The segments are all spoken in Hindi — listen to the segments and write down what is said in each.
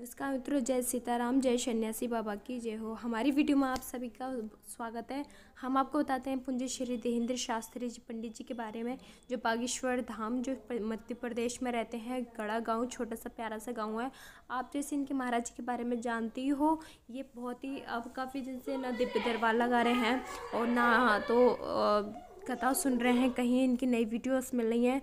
नमस्कार मित्रों जय सीताराम जय सन्यासी बाबा की जय हो हमारी वीडियो में आप सभी का स्वागत है हम आपको बताते हैं पुंज श्री देहेंद्र शास्त्री जी पंडित जी के बारे में जो बागेश्वर धाम जो मध्य प्रदेश में रहते हैं गड़ा गांव छोटा सा प्यारा सा गांव है आप जैसे इनके महाराज जी के बारे में जानती हो ये बहुत ही अब काफ़ी से ना दिव्य दरबार लगा रहे हैं और ना तो आ, कथा सुन रहे हैं कहीं इनकी नई वीडियोस मिल रही हैं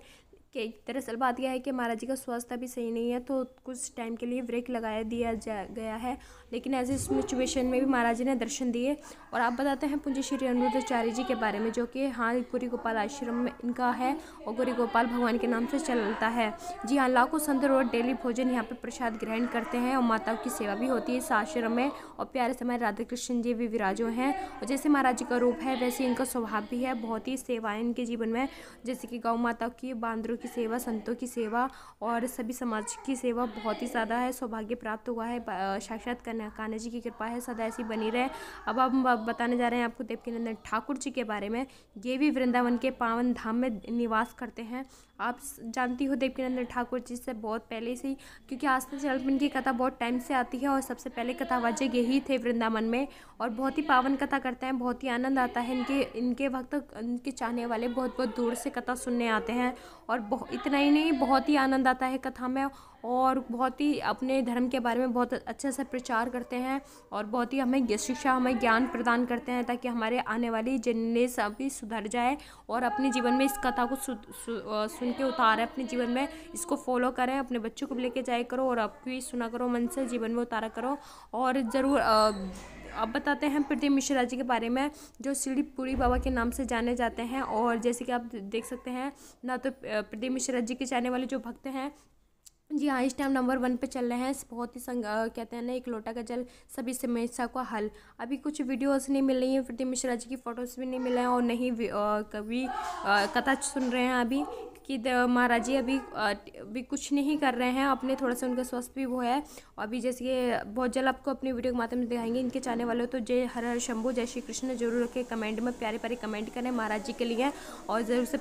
कि दरअसल बात यह है कि महाराज जी का स्वास्थ्य अभी सही नहीं है तो कुछ टाइम के लिए ब्रेक लगाया दिया जा गया है लेकिन ऐसे सिचुएशन में भी महाराज जी ने दर्शन दिए और आप बताते हैं पूज्य श्री अनुरुद्धाचार्य जी के बारे में जो कि हाँ गुरी गोपाल आश्रम में इनका है और गुरी गोपाल भगवान के नाम से चलता है जी हाँ लाखों संत और डेली भोजन यहाँ पर प्रसाद ग्रहण करते हैं और माताओं की सेवा भी होती है इस आश्रम में और प्यारे समय राधा कृष्ण जी भी विराजो हैं और जैसे महाराज जी का रूप है वैसे इनका स्वभाव भी है बहुत ही सेवाएं इनके जीवन में जैसे कि गौ माता की बांद्रों की सेवा संतों की सेवा और सभी समाज की सेवा बहुत ही ज़्यादा है सौभाग्य प्राप्त हुआ है साक्षात कन्या कान्हा जी की कृपा है सदा ऐसी बनी रहे अब हम बताने जा रहे हैं आपको देवकी नंदन ठाकुर जी के बारे में ये भी वृंदावन के पावन धाम में निवास करते हैं आप जानती हो देवकी नंदन ठाकुर जी से बहुत पहले से ही क्योंकि आस्था जल्द की कथा बहुत टाइम से आती है और सबसे पहले कथावाचक यही थे वृंदावन में और बहुत ही पावन कथा करते हैं बहुत ही आनंद आता है इनके इनके वक्त इनके चाहने वाले बहुत बहुत दूर से कथा सुनने आते हैं और इतना ही नहीं बहुत ही आनंद आता है कथा में और बहुत ही अपने धर्म के बारे में बहुत अच्छे से प्रचार करते हैं और बहुत ही हमें शिक्षा हमें ज्ञान प्रदान करते हैं ताकि हमारे आने वाली जनरेशन अभी सुधर जाए और अपने जीवन में इस कथा को सु, सु, सुन के उतारें अपने जीवन में इसको फॉलो करें अपने बच्चों को लेके जाया करो और आप भी सुना करो मन से जीवन में उतारा करो और ज़रूर अब बताते हैं प्रदीप मिश्रा जी के बारे में जो शिरडी पूरी बाबा के नाम से जाने जाते हैं और जैसे कि आप देख सकते हैं ना तो प्रदीप मिश्रा जी के जाने वाले जो भक्त हैं जी हाँ इस टाइम नंबर वन पे चल रहे हैं बहुत ही संग कहते हैं ना एक लोटा का जल सभी समस्या का हल अभी कुछ वीडियोस नहीं मिल रही हैं प्रदीप मिश्रा जी की फ़ोटोज़ भी नहीं मिले हैं और नहीं कभी कथा सुन रहे हैं अभी कि महाराज जी अभी अभी कुछ नहीं कर रहे हैं अपने थोड़ा सा उनका स्वस्थ भी वो है अभी जैसे कि बहुत जल्द आपको अपनी वीडियो के माध्यम से दिखाएंगे इनके चाहने वाले तो जय हर हर शंभू जय श्री कृष्ण जरूर रखें कमेंट में प्यारे प्यारे कमेंट करें महाराज जी के लिए और ज़रूर से